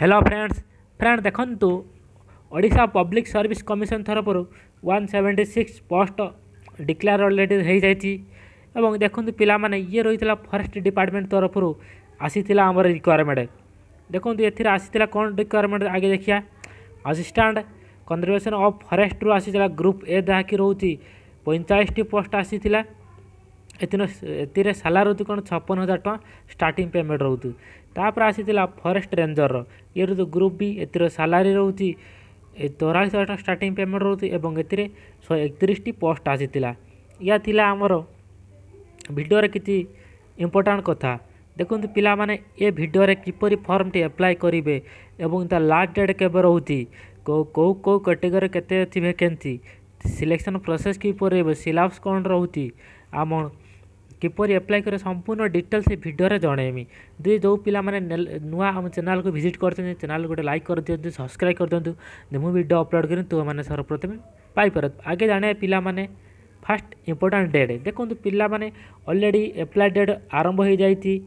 hello friends friend देखु ओडा public service commission तरफ one seventy six post declare already हो जाए देखते पाने ये रही था फरेस्ट डिपार्टमेंट तरफ आसी आम रिक्वयरमेंट देखते ये आसी कौन रिक्वयरमेंट आगे देखिया असीस्टाट कंजर्वेशन अफ फरेस्ट्रु आ ग्रुप ए जहाँकि रोचे पैंतालीस पोस्ट आसी ଏଥିର ଏଥିରେ ସାଲାର ହେଉଛି କ'ଣ ଛପନ ହଜାର ଟଙ୍କା ଷ୍ଟାର୍ଟିଂ ପେମେଣ୍ଟ ରହୁଛି ତାପରେ ଆସିଥିଲା ଫରେଷ୍ଟ ରେଞ୍ଜରର ଇଏ ରହୁଛି ଗ୍ରୁପ୍ ବି ଏଥିର ସାଲାରୀ ରହୁଛି ଚଉରାଳିଶ ହଜାର ଟଙ୍କା ଷ୍ଟାର୍ଟିଂ ପେମେଣ୍ଟ ରହୁଛି ଏବଂ ଏଥିରେ ଶହେ ଏକତିରିଶଟି ପୋଷ୍ଟ ଆସିଥିଲା ଏହା ଥିଲା ଆମର ଭିଡ଼ିଓରେ କିଛି ଇମ୍ପୋର୍ଟାଣ୍ଟ କଥା ଦେଖନ୍ତୁ ପିଲାମାନେ ଏ ଭିଡ଼ିଓରେ କିପରି ଫର୍ମଟି ଆପ୍ଲାଏ କରିବେ ଏବଂ ତା ଲାଷ୍ଟ ଡେଟ୍ କେବେ ରହୁଛି କେଉଁ କେଉଁ କେଉଁ କାଟେଗୋରୀ କେତେ ଅଛି ଭେକେନ୍ସି ସିଲେକ୍ସନ୍ ପ୍ରୋସେସ୍ କିପରି ହେବ ସିଲାବସ୍ କ'ଣ ରହୁଛି ଆମ किपर एप्लाय कर संपूर्ण डिटेल से भिडर जन दुई जो पे नुआ आम चैनल को भिजिट कर चैनल गोटे लाइक कर दिखाँ सब्सक्राइब कर दिखाँ मुझ भिडियो अपलोड करें तो मैंने सर्वप्रथम पाइप आगे जाने पाने फास्ट इंपोर्टा डेट देखते पाने अलरेडी एप्लाय डेट आरंभ हो जाती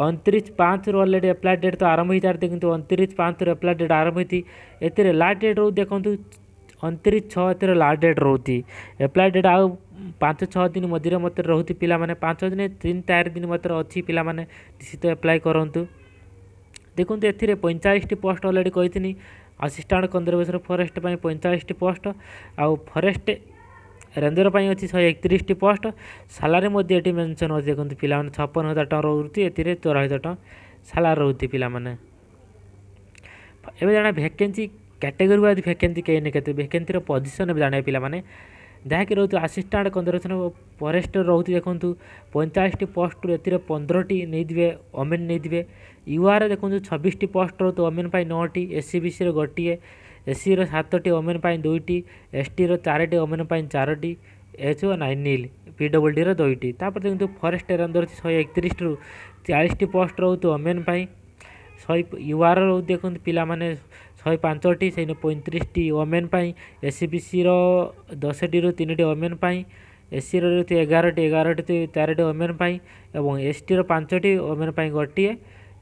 अंतरीस पाँच रु अलरेडी एप्लाय डेट तो आरंभ हो जाती कि अंतरीश पाँच रु एप्लाय डेट आरंभ होती एर लास्ट डेट रो देखु अंतरीश छः लास्ट डेट रोती एप्लाय डेट आउ ପାଞ୍ଚ ଛଅ ଦିନ ମଝିରେ ମଧ୍ୟରେ ରହୁଛି ପିଲାମାନେ ପାଞ୍ଚ ଦିନ ତିନି ଚାରି ଦିନ ମଧ୍ୟରେ ଅଛି ପିଲାମାନେ ନିଶ୍ଚିତ ଆପ୍ଲାଏ କରନ୍ତୁ ଦେଖନ୍ତୁ ଏଥିରେ ପଇଁଚାଳିଶଟି ପୋଷ୍ଟ ଅଲରେଡ଼ି କହିଥିଲି ଆସିଷ୍ଟାଣ୍ଟ କନ୍ଦରବେଶ୍ୱର ଫରେଷ୍ଟ ପାଇଁ ପଇଁଚାଳିଶଟି ପୋଷ୍ଟ ଆଉ ଫରେଷ୍ଟ ରେଞ୍ଜର ପାଇଁ ଅଛି ଶହେ ଏକତିରିଶଟି ପୋଷ୍ଟ ସାଲାରୀ ମଧ୍ୟ ଏଠି ମେନସନ୍ ଅଛି ଦେଖନ୍ତୁ ପିଲାମାନେ ଛପନ ହଜାର ଟଙ୍କା ରହୁଛି ଏଥିରେ ଚଉର ହଜାର ଟଙ୍କା ସାଲାରୀ ରହୁଛି ପିଲାମାନେ ଏବେ ଜଣେ ଭ୍ୟାକେନ୍ସି କ୍ୟାଟେଗୋରୀ ୱାଇଜ୍ ଭ୍ୟାକେନ୍ସି କେହି ନା କେତେ ଭ୍ୟାକେନ୍ସିର ପୋଜିସନ୍ ଏବେ ଜାଣିବେ ପିଲାମାନେ ଯାହାକି ରହୁଛି ଆସିଷ୍ଟାଣ୍ଟ କନ୍ଜରଭେସନ୍ ଫରେଷ୍ଟର ରହୁଛି ଦେଖନ୍ତୁ ପଇଁଚାଳିଶଟି ପୋଷ୍ଟରୁ ଏଥିରେ ପନ୍ଦରଟି ନେଇଥିବେ ଓମେନ୍ ନେଇଯିବେ ୟୁଆର୍ରେ ଦେଖନ୍ତୁ ଛବିଶଟି ପୋଷ୍ଟ ରହୁଛି ଓମେନ୍ ପାଇଁ ନଅଟି ଏସ୍ ସି ବି ସିର ଗୋଟିଏ ଏସ୍ସିର ସାତଟି ଓମେନ୍ ପାଇଁ ଦୁଇଟି ଏସ୍ଟିର ଚାରିଟି ଓମେନ୍ ପାଇଁ ଚାରୋଟି ଏଚ୍ ଓ ନାଇନ୍ ନିଲ୍ ପି ଡବ୍ଲ୍ୟୁ ଡିର ଦୁଇଟି ତାପରେ ଦେଖନ୍ତୁ ଫରେଷ୍ଟ ଏରାନ୍ଦର ଅଛି ଶହେ ଏକତିରିଶରୁ ଚାଳିଶଟି ପୋଷ୍ଟ ରହୁଛି ଓମେନ୍ ପାଇଁ ଶହେ ୟୁଆର୍ ରହୁଛି ଦେଖନ୍ତୁ ପିଲାମାନେ ଶହେ ପାଞ୍ଚଟି ସେଇନ ପଇଁତିରିଶଟି ଓମେନ୍ ପାଇଁ ଏସ୍ସିବିସିର ଦଶଟିରୁ ତିନିଟି ଓମେନ୍ ପାଇଁ ଏସ୍ସିର ଏଗାରଟି ଏଗାରଟି ଚାରିଟି ଓମେନ୍ ପାଇଁ ଏବଂ ଏସ୍ଟିର ପାଞ୍ଚଟି ଓମେନ୍ ପାଇଁ ଗୋଟିଏ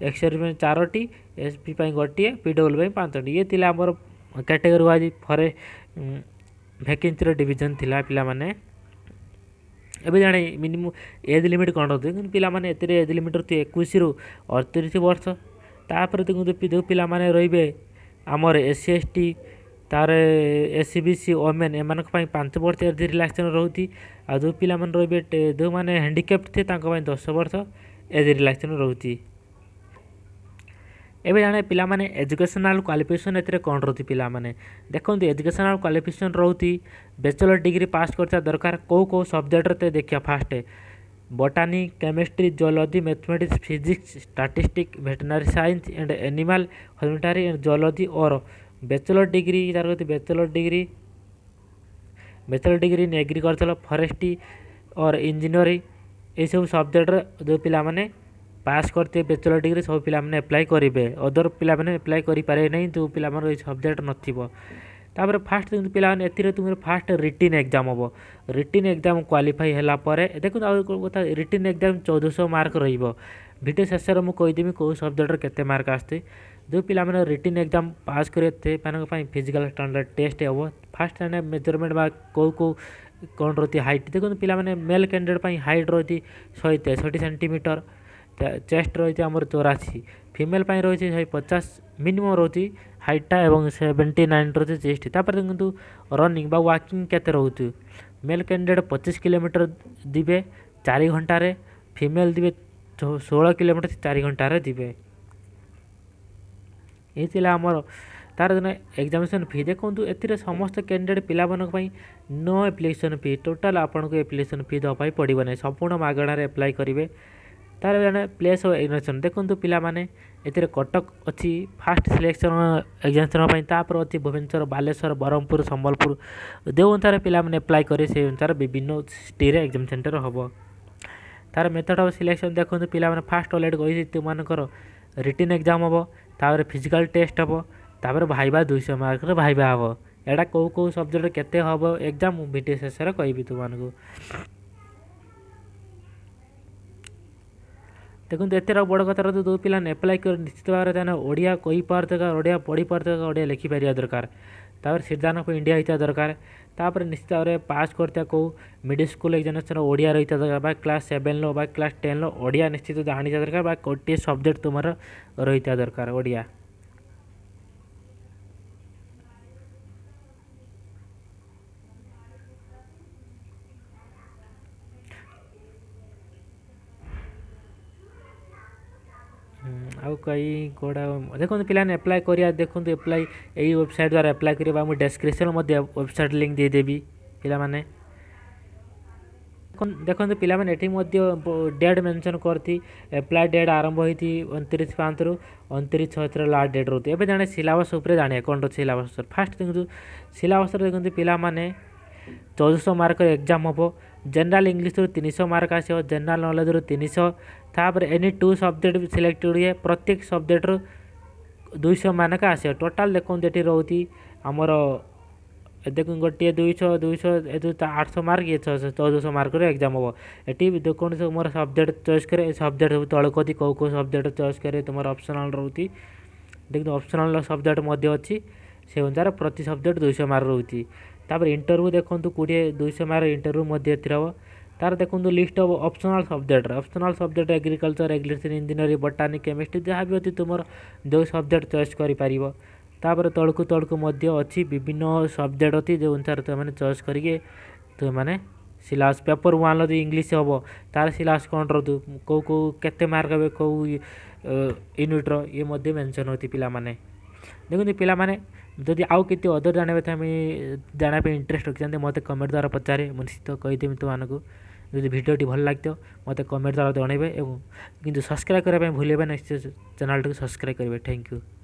ଏକ୍ସରି ପାଇଁ ଚାରୋଟି ଏସ୍ପି ପାଇଁ ଗୋଟିଏ ପିଡବ୍ଲ୍ୟୁ ପାଇଁ ପାଞ୍ଚଟି ଇଏ ଥିଲା ଆମର କ୍ୟାଟେଗୋରୀ ୱାଇଜ୍ ଫରେ ଭ୍ୟାକେନ୍ସିର ଡିଭିଜନ୍ ଥିଲା ପିଲାମାନେ ଏବେ ଜାଣେ ମିନିମମ୍ ଏଜ୍ ଲିମିଟ୍ କ'ଣ ରହୁଛି କିନ୍ତୁ ପିଲାମାନେ ଏଥିରେ ଏଜ୍ ଲିମିଟ୍ ରହୁଛି ଏକୋଇଶରୁ ଅଡ଼ତିରିଶ ବର୍ଷ ତାପରେ ଦେଖନ୍ତୁ ଯେଉଁ ପିଲାମାନେ ରହିବେ ଆମର ଏସ୍ ସି ଏସ୍ ଟି ତା'ର S C B C women ଏମାନଙ୍କ ପାଇଁ ପାଞ୍ଚ ବର୍ଷ ଏଠି ରିଲାକ୍ସେସନ୍ ରହୁଛି ଆଉ ଯେଉଁ ପିଲାମାନେ ରହିବେ ଯେଉଁମାନେ ହ୍ୟାଣ୍ଡିକ୍ୟାପ୍ଟ ଥିବେ ତାଙ୍କ ପାଇଁ ଦଶ ବର୍ଷ ଏଜ୍ ରିଲାକ୍ସେସନ୍ ରହୁଛି ଏବେ ଜାଣେ ପିଲାମାନେ ଏଜୁକେସନାଲ୍ କ୍ୱାଲିଫିକେସନ୍ ଏଥିରେ କ'ଣ ରହୁଛି ପିଲାମାନେ ଦେଖନ୍ତୁ ଏଜୁକେସନାଲ୍ କ୍ୱାଲିଫିକେସନ୍ ରହୁଛି ବ୍ୟାଚଲର୍ ଡିଗ୍ରୀ ପାସ୍ କରିଥିବା ଦରକାର କେଉଁ କେଉଁ ସବଜେକ୍ଟରେ ଦେଖିବା first botany chemistry zoology mathematics physics statistic veterinary science and animal husbandry and zoology or bachelor degree তার হচ্ছে bachelor degree bachelor degree in agriculture forestry or engineering ଏଇସବୁ ସବଜେକ୍ଟର ଯେଉଁ ପିଲାମାନେ ପାସ୍ କରିଥିବେ ବ୍ୟାଚଲର୍ ଡିଗ୍ରୀ ସବୁ ପିଲାମାନେ ଆପ୍ଲାଏ କରିବେ ଅଦର ପିଲାମାନେ ଆପ୍ଲାଏ କରିପାରିବେ ନାହିଁ ଯେଉଁ ପିଲାମାନଙ୍କର ଏଇ ସବଜେକ୍ଟ ନଥିବ ତାପରେ ଫାଷ୍ଟ ଦେଖନ୍ତୁ ପିଲାମାନେ ଏଥିରେ ତୁମର ଫାଷ୍ଟ ରିଟିନ୍ ଏକ୍ଜାମ୍ ହେବ ରିଟିନ୍ ଏକ୍ଜାମ୍ କ୍ୱାଲିଫାଇ ହେଲା ପରେ ଦେଖନ୍ତୁ ଆଉ କଥା ରିଟିନ୍ ଏକ୍ଜାମ୍ ଚଉଦଶହ ମାର୍କ ରହିବ ଭିଡ଼ିଓ ଶେଷରେ ମୁଁ କହିଦେବି କେଉଁ ସବଜେକ୍ଟର କେତେ ମାର୍କ ଆସୁଛି ଯେଉଁ ପିଲାମାନେ ରିଟିନ୍ ଏକ୍ଜାମ୍ ପାସ୍ କରିବେ ସେମାନଙ୍କ ପାଇଁ ଫିଜିକାଲ୍ ଷ୍ଟାଣ୍ଡାର୍ଡ଼ ଟେଷ୍ଟ ହେବ ଫାଷ୍ଟ ଆମେ ମେଜରମେଣ୍ଟ ବା କେଉଁ କେଉଁ କ'ଣ ରହିଛି ହାଇଟ୍ ଦେଖନ୍ତୁ ପିଲାମାନେ ମେଲ୍ କ୍ୟାଣ୍ଡିଡେଟ୍ ପାଇଁ ହାଇଟ୍ ରହିଛି ଶହେ ତେଷଠି ସେଣ୍ଟିମିଟର ଚେଷ୍ଟ ରହିଛି ଆମର ଚଉରାଅଶୀ ଫିମେଲ୍ ପାଇଁ ରହିଛି ଶହେ ପଚାଶ ମିନିମମ୍ ରହୁଛି ହାଇଟ୍ଟା ଏବଂ ସେଭେଣ୍ଟି ନାଇନ୍ ରହୁଛି ଚେଷ୍ଟ ତାପରେ ଦେଖନ୍ତୁ ରନିଙ୍ଗ ବା ୱାକିଂ କେତେ ରହୁଛି ମେଲ୍ କ୍ୟାଣ୍ଡିଡ଼େଟ୍ ପଚିଶ କିଲୋମିଟର ଯିବେ ଚାରି ଘଣ୍ଟାରେ ଫିମେଲ୍ ଯିବେ ଷୋହଳ କିଲୋମିଟର ଚାରି ଘଣ୍ଟାରେ ଯିବେ ଏହି ଥିଲା ଆମର ତାର ଦିନ ଏକ୍ଜାମିନେସନ୍ ଫି ଦେଖନ୍ତୁ ଏଥିରେ ସମସ୍ତ କ୍ୟାଣ୍ଡିଡ଼େଟ୍ ପିଲାମାନଙ୍କ ପାଇଁ ନୋ ଆପ୍ଲିକେସନ୍ ଫି ଟୋଟାଲ୍ ଆପଣଙ୍କୁ ଆପ୍ଲିକେସନ୍ ଫି ଦେବା ପାଇଁ ପଡ଼ିବ ନାହିଁ ସମ୍ପୂର୍ଣ୍ଣ ମାଗଣାରେ ଆପ୍ଲାଏ କରିବେ ତା'ର ଜଣେ ପ୍ଲେସ୍ ଇନୋଭେସନ୍ ଦେଖନ୍ତୁ ପିଲାମାନେ ଏଥିରେ କଟକ ଅଛି ଫାଷ୍ଟ ସିଲେକ୍ସନ୍ ଏକ୍ଜାମିନେସନ୍ ପାଇଁ ତା'ପରେ ଅଛି ଭୁବନେଶ୍ୱର ବାଲେଶ୍ୱର ବ୍ରହ୍ମପୁର ସମ୍ବଲପୁର ଯେଉଁ ଅନୁସାରେ ପିଲାମାନେ ଆପ୍ଲାଏ କରି ସେଇ ଅନୁସାରେ ବିଭିନ୍ନ ସିଟିରେ ଏକ୍ଜାମ୍ ସେଣ୍ଟର୍ ହେବ ତା'ର ମେଥଡ଼୍ ଅଫ୍ ସିଲେକ୍ସନ୍ ଦେଖନ୍ତୁ ପିଲାମାନେ ଫାଷ୍ଟ ଅଲରେଡ଼ି କହିଛି ତୁମାନଙ୍କର ରିଟିନ୍ ଏକ୍ଜାମ୍ ହେବ ତା'ପରେ ଫିଜିକାଲ୍ ଟେଷ୍ଟ ହେବ ତା'ପରେ ଭାଇବା ଦୁଇଶହ ମାର୍କରେ ଭାଇବା ହେବ ଏଇଟା କେଉଁ କେଉଁ ସବଜେକ୍ଟ କେତେ ହେବ ଏକ୍ଜାମ୍ ମୁଁ ଭିଡ଼ିଓ ଶେଷରେ କହିବି ତୁମାନଙ୍କୁ ଦେଖନ୍ତୁ ଏତେ ଆଉ ବଡ଼ କଥାର ତ ଯେଉଁ ପିଲାମାନେ ଆପ୍ଲାଏ କରି ନିଶ୍ଚିତ ଭାବରେ ତାନେ ଓଡ଼ିଆ କହିପାରୁ ଦରକାର ଓଡ଼ିଆ ପଢ଼ିପାରୁ ଦରକାର ଓଡ଼ିଆ ଲେଖିପାରିବା ଦରକାର ତାପରେ ସିଦ୍ଧାନ ପାଇଁ ଇଣ୍ଡିଆ ହେଇଥିବା ଦରକାର ତାପରେ ନିଶ୍ଚିତ ଭାବରେ ପାସ୍ କରିଥିବା କେଉଁ ମିଡ଼ିଲ୍ ସ୍କୁଲ୍ ଏକ୍ଜାମିନେସନ୍ ଓଡ଼ିଆ ରହିଥିବା ଦରକାର ବା କ୍ଲାସ୍ ସେଭେନ୍ର ବା କ୍ଲାସ୍ ଟେନ୍ର ଓଡ଼ିଆ ନିଶ୍ଚିତ ଜାଣିଥିବା ଦରକାର ବା ଗୋଟିଏ ସବଜେକ୍ଟ ତୁମର ରହିଥିବା ଦରକାର ଓଡ଼ିଆ आई कौटा देखो पिला एप्लाय कर देखते एप्लाय येबसाइट द्वारा एप्लाय कर डेस्क्रिपन वेबसाइट लिंक देदेवी पाने देखते पाने डेट मेनसन करती एप्लाय डेट आरंभ होती अंतरीश पाँच रु अंतरी छः लास्ट डेट रोते एवं जाने सिलस जाने कौन रही सिलस फास्ट देखते सिलस देखते पिला चौदहश मार्क एक्जाम हम ଜେନେରାଲ ଇଂଲିଶରୁ ତିନିଶହ ମାର୍କ ଆସିବ ଜେନେରାଲ ନଲେଜରୁ ତିନିଶହ ତାପରେ ଏନି ଟୁ ସବଜେକ୍ଟ ବି ସିଲେକ୍ଟେଡ଼ ହୁଏ ପ୍ରତ୍ୟେକ ସବଜେକ୍ଟରୁ ଦୁଇଶହ ମାର୍କ ଆସିବ ଟୋଟାଲ ଦେଖନ୍ତୁ ଏଠି ରହୁଛି ଆମର ଦେଖନ୍ତୁ ଗୋଟିଏ ଦୁଇଶହ ଦୁଇଶହ ଏ ଯେଉଁ ଆଠଶହ ମାର୍କ ଇଏ ଛଅଶହ ଚଉଦଶହ ମାର୍କରେ ଏକ୍ଜାମ୍ ହେବ ଏଠି ଦେଖନ୍ତୁ ସବୁ ମୋର ସବଜେକ୍ଟ ଚଏସ୍ କରେ ସବଜେକ୍ଟ ସବୁ ତଳେ କହୁଛି କେଉଁ କେଉଁ ସବଜେକ୍ଟ ଚଏସ୍ କରେ ତୁମର ଅପସନାଲ୍ ରହୁଛି ଦେଖନ୍ତୁ ଅପସନାଲ୍ ସବଜେକ୍ଟ ମଧ୍ୟ ଅଛି ସେ ଅନୁସାରେ ପ୍ରତି ସବଜେକ୍ଟ ଦୁଇଶହ ମାର୍କ ରହୁଛି ତାପରେ ଇଣ୍ଟରଭ୍ୟୁ ଦେଖନ୍ତୁ କୋଡ଼ିଏ ଦୁଇଶହ ମାର୍କ ଇଣ୍ଟରଭ୍ୟୁ ମଧ୍ୟ ଏଥିରେ ହେବ ତାର ଦେଖନ୍ତୁ ଲିଷ୍ଟ ହେବ ଅପସନାଲ୍ ସବଜେକ୍ଟର optional subject agriculture agriculture engineering botany chemistry ଯାହା ବି ଅଛି ତୁମର ଯେଉଁ ସବଜେକ୍ଟ ଚଏସ୍ କରିପାରିବ ତାପରେ ତଳକୁ ତଳକୁ ମଧ୍ୟ ଅଛି ବିଭିନ୍ନ ସବଜେକ୍ଟ ଅଛି ଯେଉଁ ଅନୁସାରେ ତୁମେମାନେ ଚଏସ୍ କରିକି ତୁମେମାନେ ସିଲାବସ୍ ପେପର ୱାନ୍ର ଯେଉଁ ଇଂଲିଶ ହେବ ତାର ସିଲାବସ୍ କ'ଣ ରହୁଛୁ କେଉଁ କେଉଁ କେତେ ମାର୍କ ହେବେ କେଉଁ ୟୁନିଟ୍ର ଇଏ ମଧ୍ୟ ମେନସନ୍ ହେଉଛି ପିଲାମାନେ ଦେଖନ୍ତୁ ପିଲାମାନେ ଯଦି ଆଉ କେତେ ଅଦର ଜାଣିବା କଥା ଆମେ ଜାଣିବା ପାଇଁ ଇଣ୍ଟରେଷ୍ଟ ରଖିଥାନ୍ତେ ମୋତେ କମେଣ୍ଟ ଦ୍ୱାରା ପଚାରେ ମୁଁ ନିଶ୍ଚିତ କହିଦେବି ତୁମମାନଙ୍କୁ ଯଦି ଭିଡ଼ିଓଟି ଭଲ ଲାଗିଥିବ ମୋତେ କମେଣ୍ଟ ଦ୍ୱାରା ଜଣାଇବେ ଏବଂ କିନ୍ତୁ ସବସ୍କ୍ରାଇବ୍ କରିବା ପାଇଁ ଭୁଲିବେ ନାହିଁ ଚ୍ୟାନେଲ୍ଟିକୁ ସବସ୍କ୍ରାଇବ୍ କରିବେ ଥ୍ୟାଙ୍କ ୟୁ